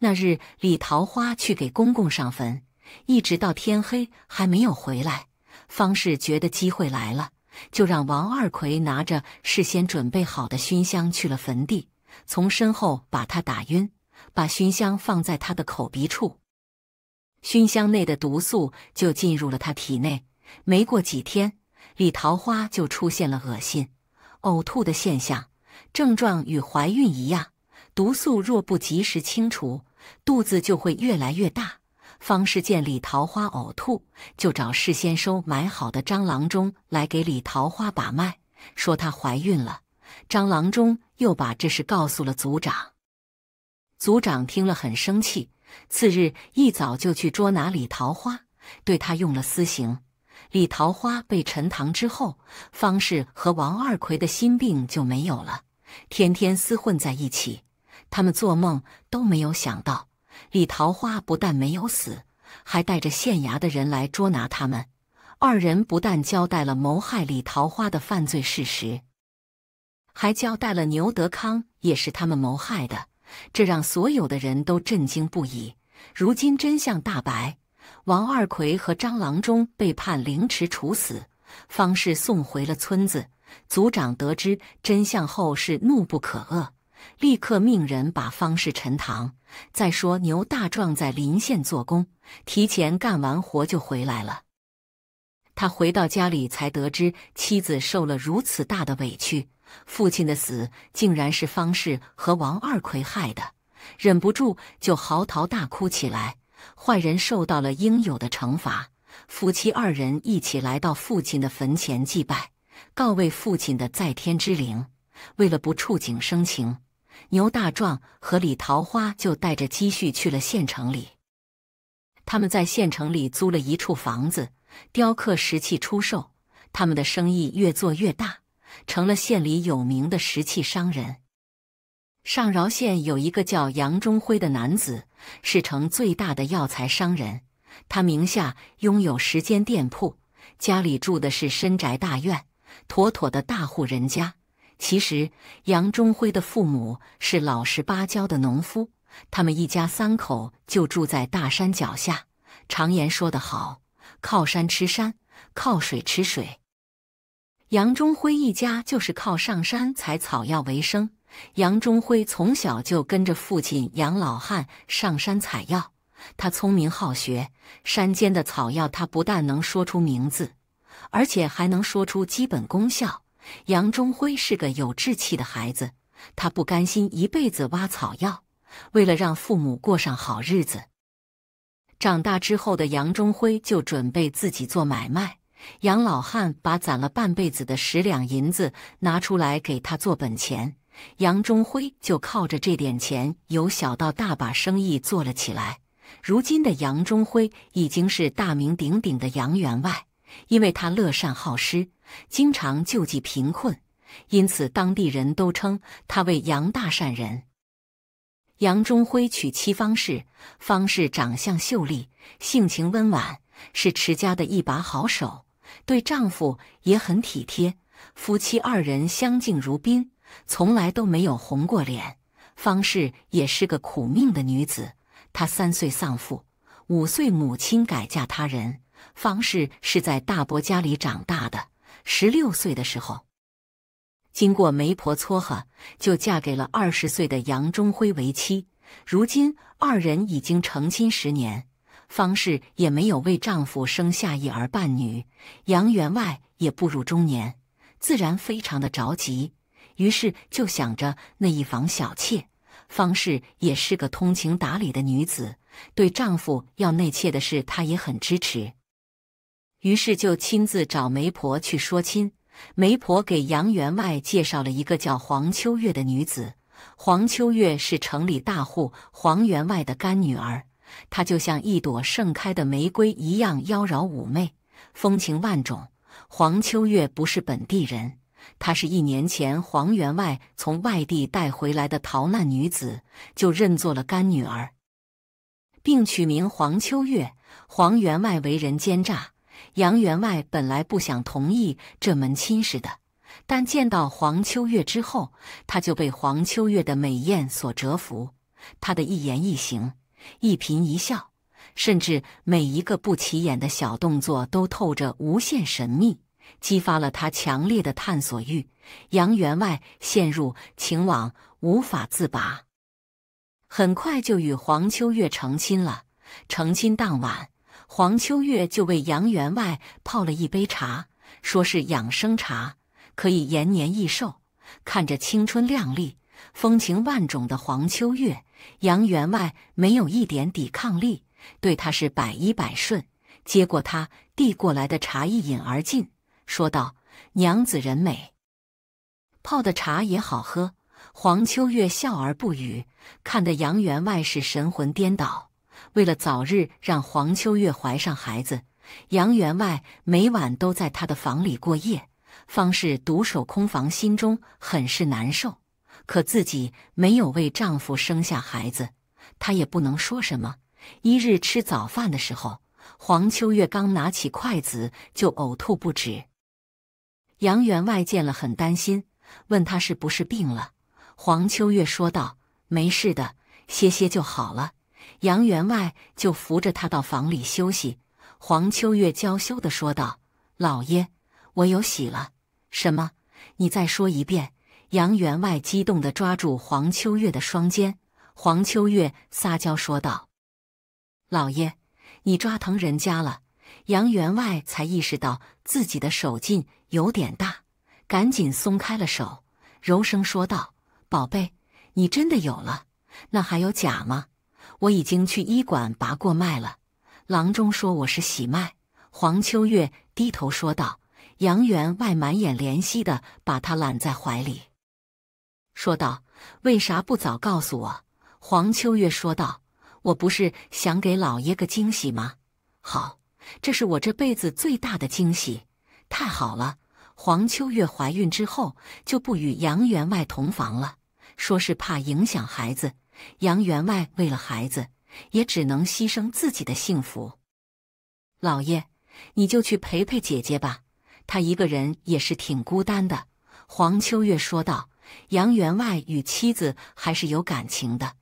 A: 那日，李桃花去给公公上坟，一直到天黑还没有回来。方氏觉得机会来了。就让王二奎拿着事先准备好的熏香去了坟地，从身后把他打晕，把熏香放在他的口鼻处，熏香内的毒素就进入了他体内。没过几天，李桃花就出现了恶心、呕吐的现象，症状与怀孕一样。毒素若不及时清除，肚子就会越来越大。方氏见李桃花呕吐，就找事先收买好的张郎中来给李桃花把脉，说她怀孕了。张郎中又把这事告诉了族长，族长听了很生气，次日一早就去捉拿李桃花，对她用了私刑。李桃花被陈塘之后，方氏和王二奎的心病就没有了，天天厮混在一起，他们做梦都没有想到。李桃花不但没有死，还带着县衙的人来捉拿他们。二人不但交代了谋害李桃花的犯罪事实，还交代了牛德康也是他们谋害的，这让所有的人都震惊不已。如今真相大白，王二奎和张郎中被判凌迟处死，方氏送回了村子。族长得知真相后是怒不可遏。立刻命人把方氏沉塘。再说牛大壮在临县做工，提前干完活就回来了。他回到家里，才得知妻子受了如此大的委屈，父亲的死竟然是方氏和王二奎害的，忍不住就嚎啕大哭起来。坏人受到了应有的惩罚，夫妻二人一起来到父亲的坟前祭拜，告慰父亲的在天之灵。为了不触景生情，牛大壮和李桃花就带着积蓄去了县城里。他们在县城里租了一处房子，雕刻石器出售，他们的生意越做越大，成了县里有名的石器商人。上饶县有一个叫杨中辉的男子，是城最大的药材商人，他名下拥有十间店铺，家里住的是深宅大院，妥妥的大户人家。其实，杨忠辉的父母是老实巴交的农夫，他们一家三口就住在大山脚下。常言说得好：“靠山吃山，靠水吃水。”杨忠辉一家就是靠上山采草药为生。杨忠辉从小就跟着父亲杨老汉上山采药。他聪明好学，山间的草药他不但能说出名字，而且还能说出基本功效。杨忠辉是个有志气的孩子，他不甘心一辈子挖草药，为了让父母过上好日子，长大之后的杨忠辉就准备自己做买卖。杨老汉把攒了半辈子的十两银子拿出来给他做本钱，杨忠辉就靠着这点钱，由小到大把生意做了起来。如今的杨忠辉已经是大名鼎鼎的杨员外。因为他乐善好施，经常救济贫困，因此当地人都称他为“杨大善人”。杨忠辉娶妻方氏，方氏长相秀丽，性情温婉，是持家的一把好手，对丈夫也很体贴，夫妻二人相敬如宾，从来都没有红过脸。方氏也是个苦命的女子，她三岁丧父，五岁母亲改嫁他人。方氏是在大伯家里长大的，十六岁的时候，经过媒婆撮合，就嫁给了二十岁的杨忠辉为妻。如今二人已经成亲十年，方氏也没有为丈夫生下一儿半女，杨员外也步入中年，自然非常的着急，于是就想着那一房小妾。方氏也是个通情达理的女子，对丈夫要内妾的事，她也很支持。于是就亲自找媒婆去说亲，媒婆给杨员外介绍了一个叫黄秋月的女子。黄秋月是城里大户黄员外的干女儿，她就像一朵盛开的玫瑰一样妖娆妩媚，风情万种。黄秋月不是本地人，她是一年前黄员外从外地带回来的逃难女子，就认做了干女儿，并取名黄秋月。黄员外为人奸诈。杨员外本来不想同意这门亲事的，但见到黄秋月之后，他就被黄秋月的美艳所折服。他的一言一行、一颦一笑，甚至每一个不起眼的小动作，都透着无限神秘，激发了他强烈的探索欲。杨员外陷入情网，无法自拔，很快就与黄秋月成亲了。成亲当晚。黄秋月就为杨员外泡了一杯茶，说是养生茶，可以延年益寿。看着青春靓丽、风情万种的黄秋月，杨员外没有一点抵抗力，对她是百依百顺。接过他递过来的茶，一饮而尽，说道：“娘子人美，泡的茶也好喝。”黄秋月笑而不语，看得杨员外是神魂颠倒。为了早日让黄秋月怀上孩子，杨员外每晚都在她的房里过夜。方氏独守空房，心中很是难受。可自己没有为丈夫生下孩子，她也不能说什么。一日吃早饭的时候，黄秋月刚拿起筷子就呕吐不止。杨员外见了很担心，问她是不是病了。黄秋月说道：“没事的，歇歇就好了。”杨员外就扶着他到房里休息。黄秋月娇羞的说道：“老爷，我有喜了。”“什么？你再说一遍。”杨员外激动的抓住黄秋月的双肩。黄秋月撒娇说道：“老爷，你抓疼人家了。”杨员外才意识到自己的手劲有点大，赶紧松开了手，柔声说道：“宝贝，你真的有了？那还有假吗？”我已经去医馆拔过脉了，郎中说我是喜脉。黄秋月低头说道。杨员外满眼怜惜的把她揽在怀里，说道：“为啥不早告诉我？”黄秋月说道：“我不是想给老爷个惊喜吗？”“好，这是我这辈子最大的惊喜，太好了。”黄秋月怀孕之后就不与杨员外同房了，说是怕影响孩子。杨员外为了孩子，也只能牺牲自己的幸福。老爷，你就去陪陪姐姐吧，她一个人也是挺孤单的。”黄秋月说道。杨员外与妻子还是有感情的，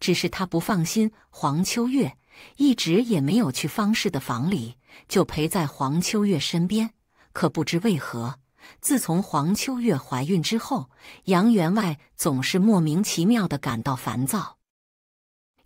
A: 只是他不放心黄秋月，一直也没有去方氏的房里，就陪在黄秋月身边。可不知为何。自从黄秋月怀孕之后，杨员外总是莫名其妙的感到烦躁，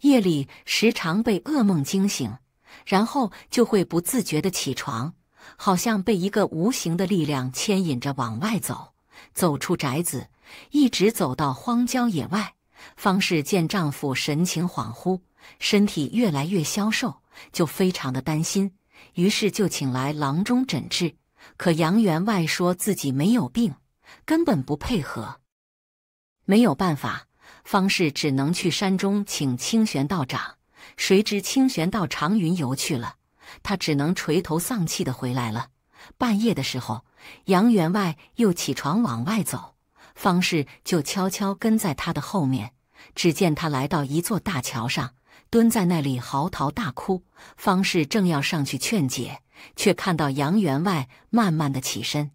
A: 夜里时常被噩梦惊醒，然后就会不自觉的起床，好像被一个无形的力量牵引着往外走，走出宅子，一直走到荒郊野外。方氏见丈夫神情恍惚，身体越来越消瘦，就非常的担心，于是就请来郎中诊治。可杨员外说自己没有病，根本不配合，没有办法，方士只能去山中请清玄道长。谁知清玄道长云游去了，他只能垂头丧气的回来了。半夜的时候，杨员外又起床往外走，方士就悄悄跟在他的后面。只见他来到一座大桥上，蹲在那里嚎啕大哭。方士正要上去劝解。却看到杨员外慢慢的起身，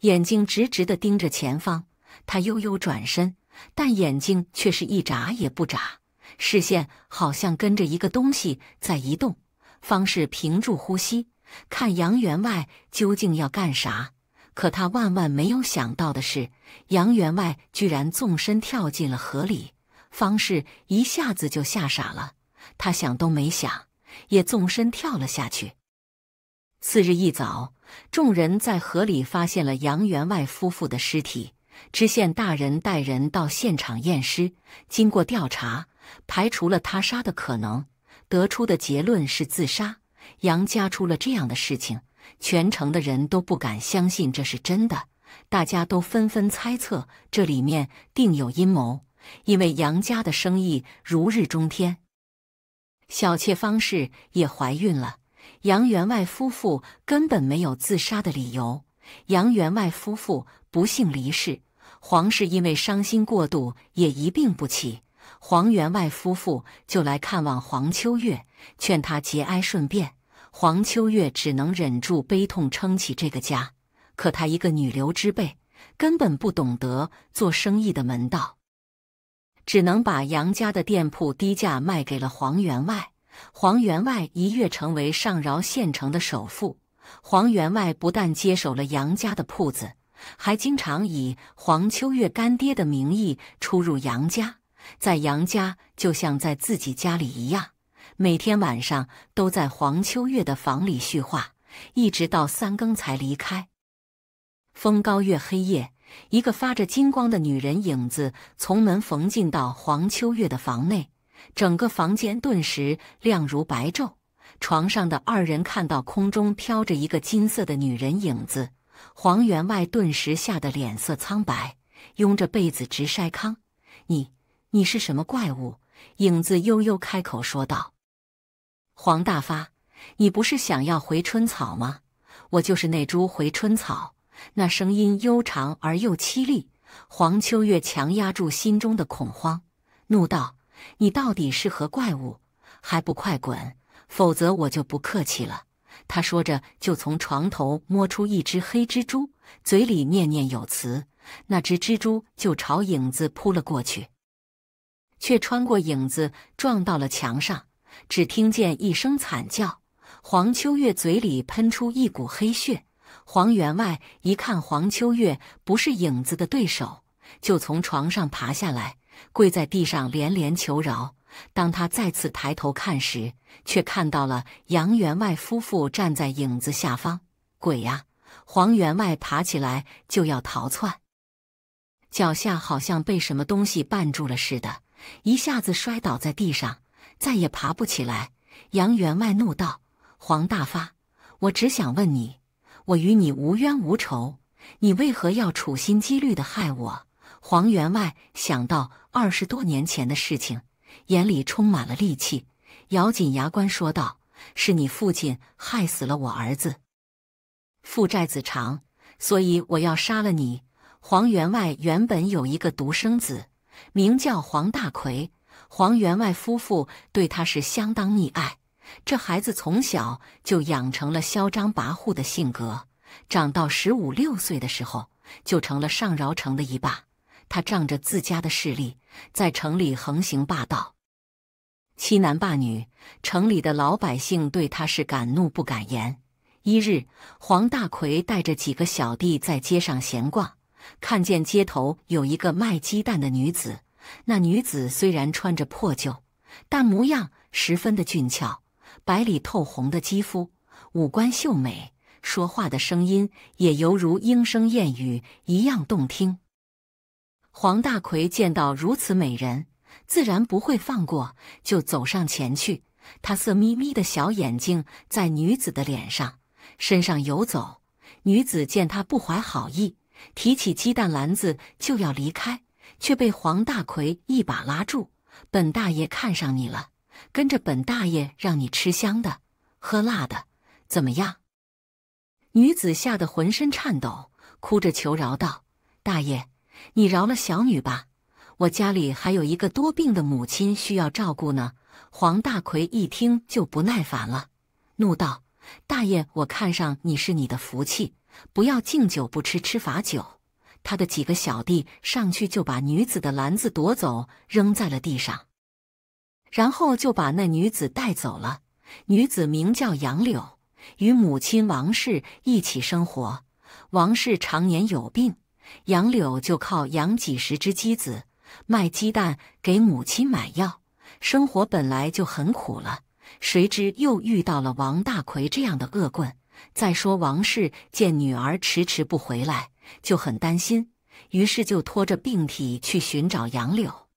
A: 眼睛直直的盯着前方。他悠悠转身，但眼睛却是一眨也不眨，视线好像跟着一个东西在移动。方氏屏住呼吸，看杨员外究竟要干啥。可他万万没有想到的是，杨员外居然纵身跳进了河里。方氏一下子就吓傻了，他想都没想，也纵身跳了下去。次日一早，众人在河里发现了杨员外夫妇的尸体。知县大人带人到现场验尸，经过调查，排除了他杀的可能，得出的结论是自杀。杨家出了这样的事情，全城的人都不敢相信这是真的，大家都纷纷猜测这里面定有阴谋，因为杨家的生意如日中天，小妾方氏也怀孕了。杨员外夫妇根本没有自杀的理由。杨员外夫妇不幸离世，黄氏因为伤心过度也一病不起。黄员外夫妇就来看望黄秋月，劝他节哀顺变。黄秋月只能忍住悲痛，撑起这个家。可她一个女流之辈，根本不懂得做生意的门道，只能把杨家的店铺低价卖给了黄员外。黄员外一跃成为上饶县城的首富。黄员外不但接手了杨家的铺子，还经常以黄秋月干爹的名义出入杨家，在杨家就像在自己家里一样。每天晚上都在黄秋月的房里叙话，一直到三更才离开。风高月黑夜，一个发着金光的女人影子从门缝进到黄秋月的房内。整个房间顿时亮如白昼，床上的二人看到空中飘着一个金色的女人影子，黄员外顿时吓得脸色苍白，拥着被子直筛糠。“你，你是什么怪物？”影子悠悠开口说道，“黄大发，你不是想要回春草吗？我就是那株回春草。”那声音悠长而又凄厉。黄秋月强压住心中的恐慌，怒道。你到底是何怪物？还不快滚！否则我就不客气了。”他说着，就从床头摸出一只黑蜘蛛，嘴里念念有词。那只蜘蛛就朝影子扑了过去，却穿过影子，撞到了墙上。只听见一声惨叫，黄秋月嘴里喷出一股黑血。黄员外一看黄秋月不是影子的对手，就从床上爬下来。跪在地上连连求饶。当他再次抬头看时，却看到了杨员外夫妇站在影子下方。鬼呀！黄员外爬起来就要逃窜，脚下好像被什么东西绊住了似的，一下子摔倒在地上，再也爬不起来。杨员外怒道：“黄大发，我只想问你，我与你无冤无仇，你为何要处心积虑的害我？”黄员外想到二十多年前的事情，眼里充满了戾气，咬紧牙关说道：“是你父亲害死了我儿子，父债子偿，所以我要杀了你。”黄员外原本有一个独生子，名叫黄大奎。黄员外夫妇对他是相当溺爱，这孩子从小就养成了嚣张跋扈的性格，长到十五六岁的时候，就成了上饶城的一霸。他仗着自家的势力，在城里横行霸道，欺男霸女。城里的老百姓对他是敢怒不敢言。一日，黄大奎带着几个小弟在街上闲逛，看见街头有一个卖鸡蛋的女子。那女子虽然穿着破旧，但模样十分的俊俏，白里透红的肌肤，五官秀美，说话的声音也犹如莺声燕语一样动听。黄大奎见到如此美人，自然不会放过，就走上前去。他色眯眯的小眼睛在女子的脸上、身上游走。女子见他不怀好意，提起鸡蛋篮子就要离开，却被黄大奎一把拉住：“本大爷看上你了，跟着本大爷让你吃香的喝辣的，怎么样？”女子吓得浑身颤抖，哭着求饶道：“大爷。”你饶了小女吧，我家里还有一个多病的母亲需要照顾呢。黄大奎一听就不耐烦了，怒道：“大爷，我看上你是你的福气，不要敬酒不吃吃罚酒。”他的几个小弟上去就把女子的篮子夺走，扔在了地上，然后就把那女子带走了。女子名叫杨柳，与母亲王氏一起生活，王氏常年有病。杨柳就靠养几十只鸡子卖鸡蛋给母亲买药，生活本来就很苦了。谁知又遇到了王大奎这样的恶棍。再说王氏见女儿迟迟不回来，就很担心，于是就拖着病体去寻找杨柳。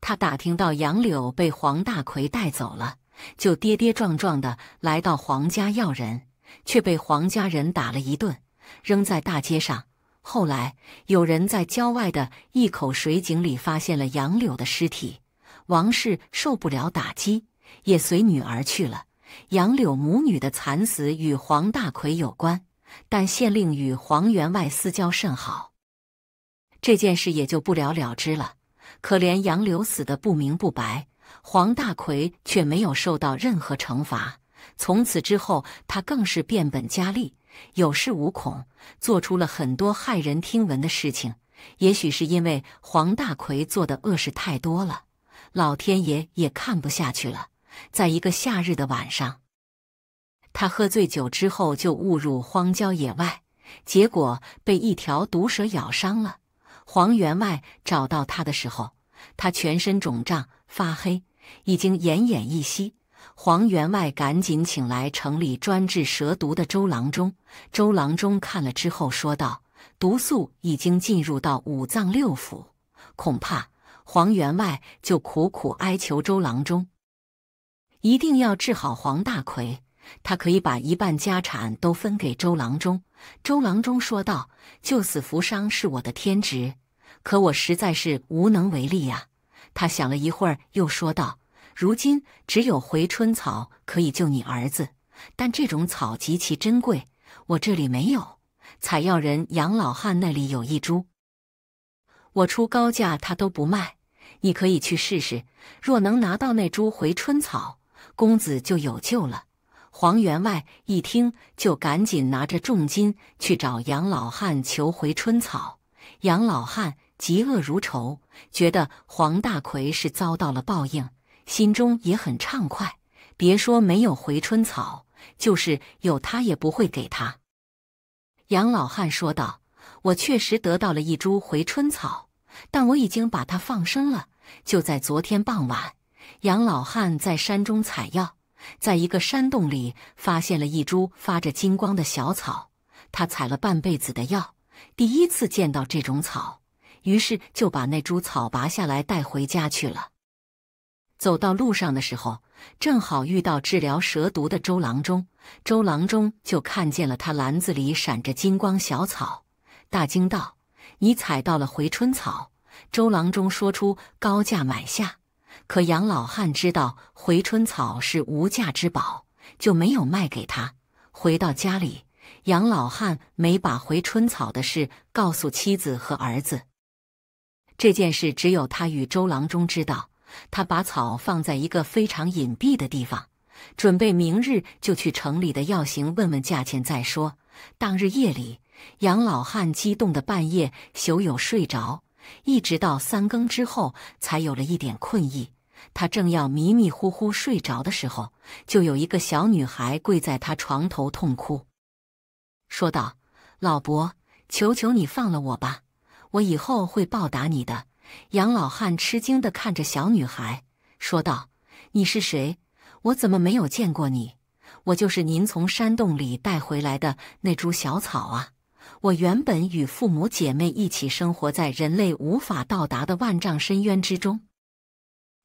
A: 他打听到杨柳被黄大奎带走了，就跌跌撞撞地来到黄家要人，却被黄家人打了一顿，扔在大街上。后来，有人在郊外的一口水井里发现了杨柳的尸体。王氏受不了打击，也随女儿去了。杨柳母女的惨死与黄大奎有关，但县令与黄员外私交甚好，这件事也就不了了之了。可怜杨柳死得不明不白，黄大奎却没有受到任何惩罚。从此之后，他更是变本加厉。有恃无恐，做出了很多骇人听闻的事情。也许是因为黄大奎做的恶事太多了，老天爷也看不下去了。在一个夏日的晚上，他喝醉酒之后就误入荒郊野外，结果被一条毒蛇咬伤了。黄员外找到他的时候，他全身肿胀发黑，已经奄奄一息。黄员外赶紧请来城里专治蛇毒的周郎中。周郎中看了之后说道：“毒素已经进入到五脏六腑，恐怕……”黄员外就苦苦哀求周郎中：“一定要治好黄大奎，他可以把一半家产都分给周郎中。”周郎中说道：“救死扶伤是我的天职，可我实在是无能为力呀。”他想了一会儿，又说道。如今只有回春草可以救你儿子，但这种草极其珍贵，我这里没有。采药人杨老汉那里有一株，我出高价他都不卖。你可以去试试，若能拿到那株回春草，公子就有救了。黄员外一听，就赶紧拿着重金去找杨老汉求回春草。杨老汉嫉恶如仇，觉得黄大奎是遭到了报应。心中也很畅快。别说没有回春草，就是有他也不会给他。杨老汉说道：“我确实得到了一株回春草，但我已经把它放生了。就在昨天傍晚，杨老汉在山中采药，在一个山洞里发现了一株发着金光的小草。他采了半辈子的药，第一次见到这种草，于是就把那株草拔下来带回家去了。”走到路上的时候，正好遇到治疗蛇毒的周郎中。周郎中就看见了他篮子里闪着金光小草，大惊道：“你采到了回春草！”周郎中说出高价买下。可杨老汉知道回春草是无价之宝，就没有卖给他。回到家里，杨老汉没把回春草的事告诉妻子和儿子，这件事只有他与周郎中知道。他把草放在一个非常隐蔽的地方，准备明日就去城里的药行问问价钱再说。当日夜里，杨老汉激动的半夜休有睡着，一直到三更之后才有了一点困意。他正要迷迷糊糊睡着的时候，就有一个小女孩跪在他床头痛哭，说道：“老伯，求求你放了我吧，我以后会报答你的。”杨老汉吃惊的看着小女孩，说道：“你是谁？我怎么没有见过你？我就是您从山洞里带回来的那株小草啊！我原本与父母姐妹一起生活在人类无法到达的万丈深渊之中，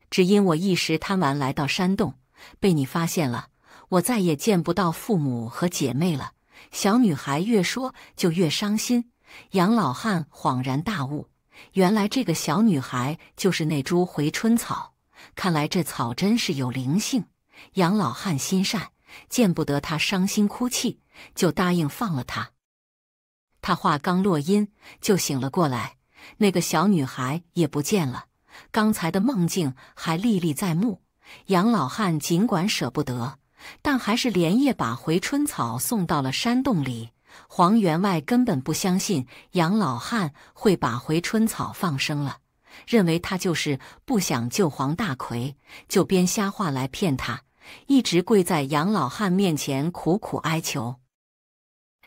A: 只因我一时贪玩来到山洞，被你发现了，我再也见不到父母和姐妹了。”小女孩越说就越伤心。杨老汉恍然大悟。原来这个小女孩就是那株回春草，看来这草真是有灵性。杨老汉心善，见不得她伤心哭泣，就答应放了她。他话刚落音，就醒了过来，那个小女孩也不见了。刚才的梦境还历历在目。杨老汉尽管舍不得，但还是连夜把回春草送到了山洞里。黄员外根本不相信杨老汉会把回春草放生了，认为他就是不想救黄大奎，就编瞎话来骗他。一直跪在杨老汉面前苦苦哀求，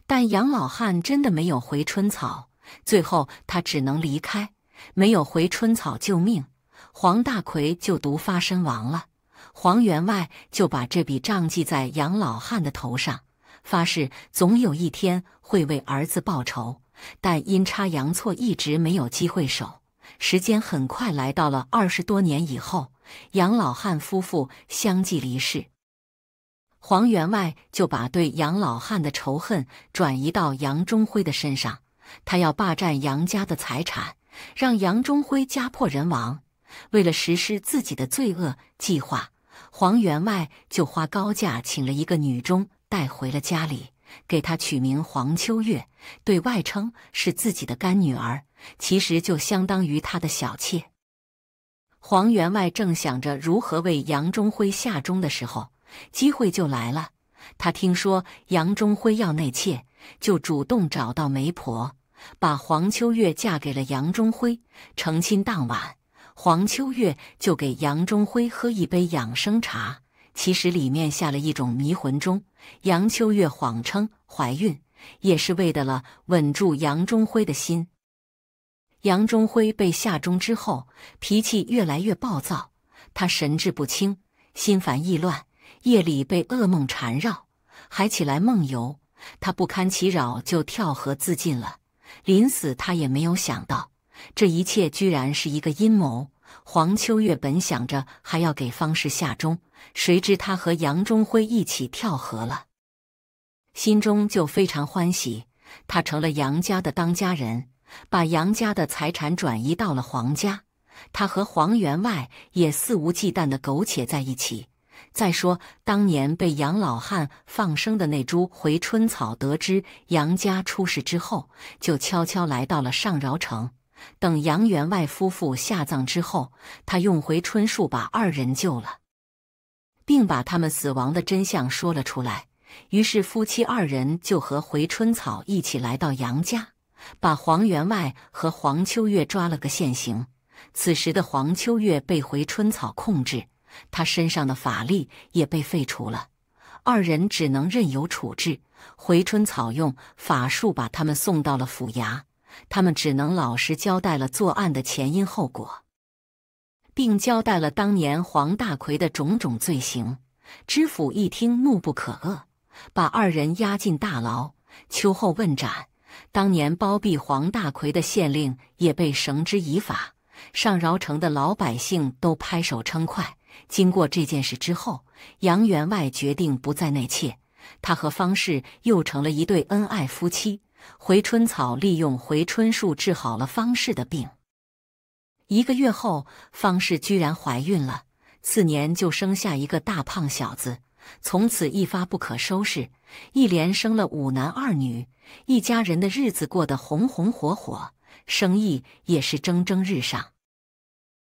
A: 但杨老汉真的没有回春草。最后他只能离开。没有回春草救命，黄大奎就毒发身亡了。黄员外就把这笔账记在杨老汉的头上。发誓总有一天会为儿子报仇，但阴差阳错一直没有机会守。时间很快来到了二十多年以后，杨老汉夫妇相继离世，黄员外就把对杨老汉的仇恨转移到杨忠辉的身上，他要霸占杨家的财产，让杨忠辉家破人亡。为了实施自己的罪恶计划，黄员外就花高价请了一个女中带回了家里，给他取名黄秋月，对外称是自己的干女儿，其实就相当于他的小妾。黄员外正想着如何为杨中辉下钟的时候，机会就来了。他听说杨中辉要内妾，就主动找到媒婆，把黄秋月嫁给了杨中辉。成亲当晚，黄秋月就给杨中辉喝一杯养生茶。其实里面下了一种迷魂钟，杨秋月谎称怀孕，也是为的了稳住杨忠辉的心。杨忠辉被下钟之后，脾气越来越暴躁，他神志不清，心烦意乱，夜里被噩梦缠绕，还起来梦游。他不堪其扰，就跳河自尽了。临死，他也没有想到，这一切居然是一个阴谋。黄秋月本想着还要给方氏下钟，谁知他和杨忠辉一起跳河了，心中就非常欢喜。他成了杨家的当家人，把杨家的财产转移到了黄家。他和黄员外也肆无忌惮的苟且在一起。再说当年被杨老汉放生的那株回春草，得知杨家出事之后，就悄悄来到了上饶城。等杨员外夫妇下葬之后，他用回春术把二人救了，并把他们死亡的真相说了出来。于是夫妻二人就和回春草一起来到杨家，把黄员外和黄秋月抓了个现行。此时的黄秋月被回春草控制，他身上的法力也被废除了，二人只能任由处置。回春草用法术把他们送到了府衙。他们只能老实交代了作案的前因后果，并交代了当年黄大奎的种种罪行。知府一听，怒不可遏，把二人押进大牢，秋后问斩。当年包庇黄大奎的县令也被绳之以法。上饶城的老百姓都拍手称快。经过这件事之后，杨员外决定不再内妾，他和方氏又成了一对恩爱夫妻。回春草利用回春术治好了方氏的病。一个月后，方氏居然怀孕了。次年就生下一个大胖小子，从此一发不可收拾，一连生了五男二女，一家人的日子过得红红火火，生意也是蒸蒸日上。